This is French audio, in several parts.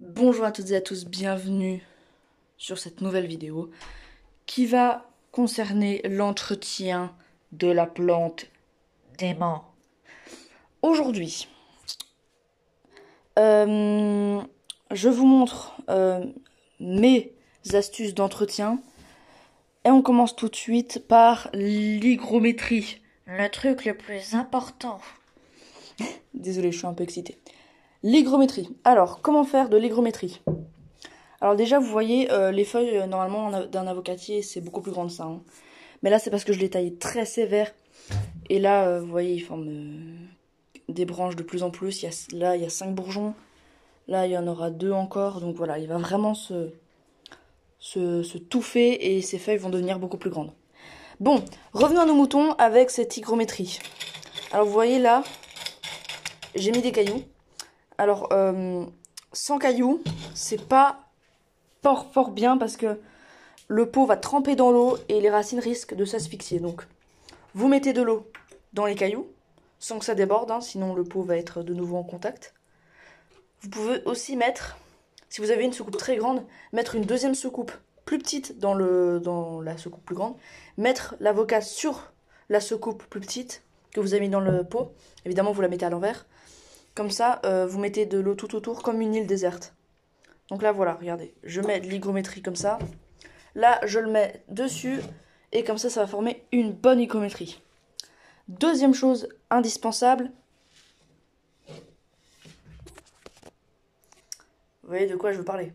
Bonjour à toutes et à tous, bienvenue sur cette nouvelle vidéo qui va concerner l'entretien de la plante d'aimant. Aujourd'hui, euh, je vous montre euh, mes astuces d'entretien et on commence tout de suite par l'hygrométrie, le truc le plus important. Désolée, je suis un peu excitée. L'hygrométrie. Alors, comment faire de l'hygrométrie Alors déjà, vous voyez, euh, les feuilles, euh, normalement, d'un avocatier, c'est beaucoup plus grand que ça. Hein. Mais là, c'est parce que je l'ai taillé très sévère. Et là, euh, vous voyez, il forme des branches de plus en plus. Il là, il y a 5 bourgeons. Là, il y en aura deux encore. Donc voilà, il va vraiment se, se, se touffer et ses feuilles vont devenir beaucoup plus grandes. Bon, revenons à nos moutons avec cette hygrométrie. Alors vous voyez là, j'ai mis des cailloux. Alors, euh, sans cailloux, c'est pas fort fort bien parce que le pot va tremper dans l'eau et les racines risquent de s'asphyxier. Donc, vous mettez de l'eau dans les cailloux sans que ça déborde, hein, sinon le pot va être de nouveau en contact. Vous pouvez aussi mettre, si vous avez une soucoupe très grande, mettre une deuxième soucoupe plus petite dans, le, dans la soucoupe plus grande, mettre l'avocat sur la soucoupe plus petite que vous avez mis dans le pot. Évidemment, vous la mettez à l'envers. Comme ça, euh, vous mettez de l'eau tout autour comme une île déserte. Donc là, voilà, regardez. Je mets de l'hygrométrie comme ça. Là, je le mets dessus. Et comme ça, ça va former une bonne hygrométrie. Deuxième chose indispensable. Vous voyez de quoi je veux parler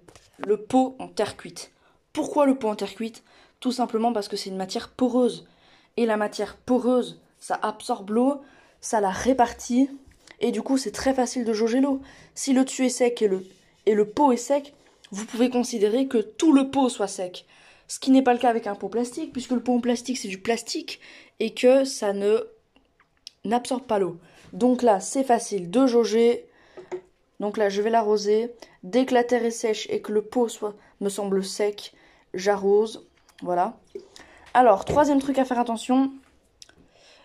Le pot en terre cuite. Pourquoi le pot en terre cuite Tout simplement parce que c'est une matière poreuse. Et la matière poreuse, ça absorbe l'eau, ça la répartit, et du coup c'est très facile de jauger l'eau. Si le dessus est sec et le, et le pot est sec, vous pouvez considérer que tout le pot soit sec. Ce qui n'est pas le cas avec un pot plastique, puisque le pot en plastique c'est du plastique et que ça ne n'absorbe pas l'eau. Donc là c'est facile de jauger. Donc là je vais l'arroser. Dès que la terre est sèche et que le pot soit, me semble sec, j'arrose. Voilà. Alors, troisième truc à faire attention,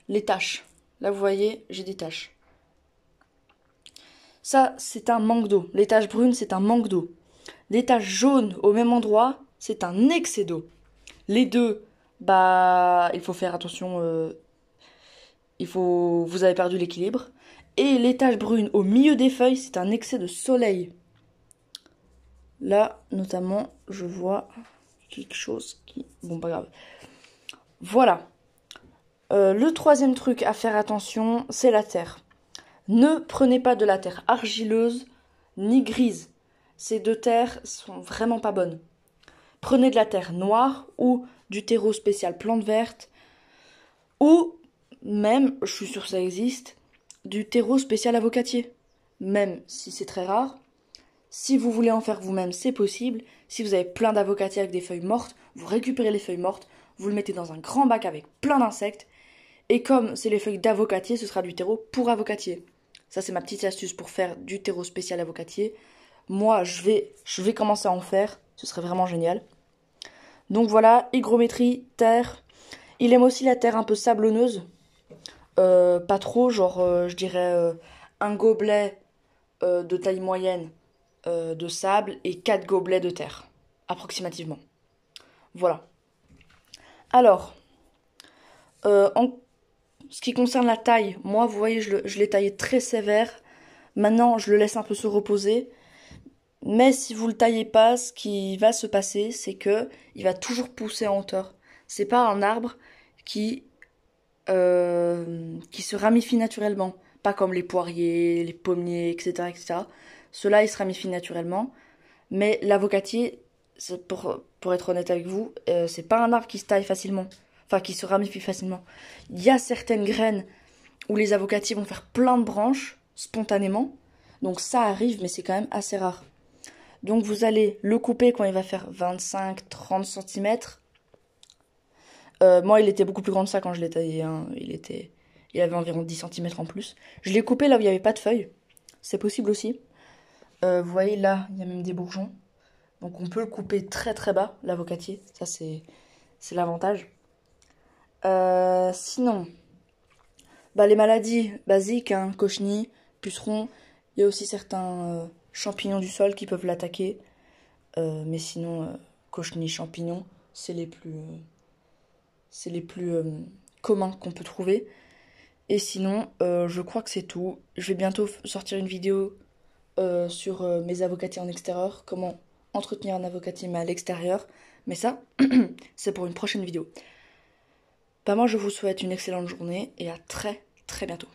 les taches. Là, vous voyez, j'ai des taches. Ça, c'est un manque d'eau. L'étage brune, c'est un manque d'eau. Les taches jaunes au même endroit, c'est un excès d'eau. Les deux, bah, il faut faire attention. Euh, il faut, vous avez perdu l'équilibre. Et l'étage brune, au milieu des feuilles, c'est un excès de soleil. Là, notamment, je vois quelque chose qui, bon, pas grave. Voilà. Euh, le troisième truc à faire attention, c'est la terre. Ne prenez pas de la terre argileuse ni grise. Ces deux terres sont vraiment pas bonnes. Prenez de la terre noire ou du terreau spécial plante verte ou même, je suis sûr ça existe, du terreau spécial avocatier. Même si c'est très rare, si vous voulez en faire vous-même, c'est possible. Si vous avez plein d'avocatiers avec des feuilles mortes, vous récupérez les feuilles mortes, vous le mettez dans un grand bac avec plein d'insectes et comme c'est les feuilles d'avocatier, ce sera du terreau pour avocatier. Ça, c'est ma petite astuce pour faire du terreau spécial avocatier. Moi, je vais, je vais commencer à en faire. Ce serait vraiment génial. Donc voilà, hygrométrie, terre. Il aime aussi la terre un peu sablonneuse. Euh, pas trop, genre, euh, je dirais euh, un gobelet de taille moyenne de sable et quatre gobelets de terre, approximativement. Voilà. Alors, en ce qui concerne la taille, moi, vous voyez, je l'ai taillé très sévère. Maintenant, je le laisse un peu se reposer. Mais si vous le taillez pas, ce qui va se passer, c'est que il va toujours pousser en hauteur. C'est pas un arbre qui euh, qui se ramifie naturellement, pas comme les poiriers, les pommiers, etc., etc. Cela, il se ramifie naturellement. Mais l'avocatier, pour, pour être honnête avec vous, euh, c'est pas un arbre qui se taille facilement enfin qui se ramifie facilement. Il y a certaines graines où les avocatiers vont faire plein de branches spontanément. Donc ça arrive, mais c'est quand même assez rare. Donc vous allez le couper quand il va faire 25-30 cm. Euh, moi, il était beaucoup plus grand que ça quand je l'ai taillé. Hein. Il, était... il avait environ 10 cm en plus. Je l'ai coupé là où il n'y avait pas de feuilles. C'est possible aussi. Euh, vous voyez là, il y a même des bourgeons. Donc on peut le couper très très bas, l'avocatier. Ça, c'est l'avantage. Euh, sinon, bah, les maladies basiques, hein, pucerons, il y a aussi certains euh, champignons du sol qui peuvent l'attaquer. Euh, mais sinon, cochenille, champignons, c'est les plus, c'est les plus communs qu'on peut trouver. Et sinon, je crois que c'est tout. Je vais bientôt sortir une vidéo sur mes avocatiers en extérieur, comment entretenir un avocatier à l'extérieur. Mais ça, c'est pour une prochaine vidéo. Bah moi je vous souhaite une excellente journée et à très très bientôt.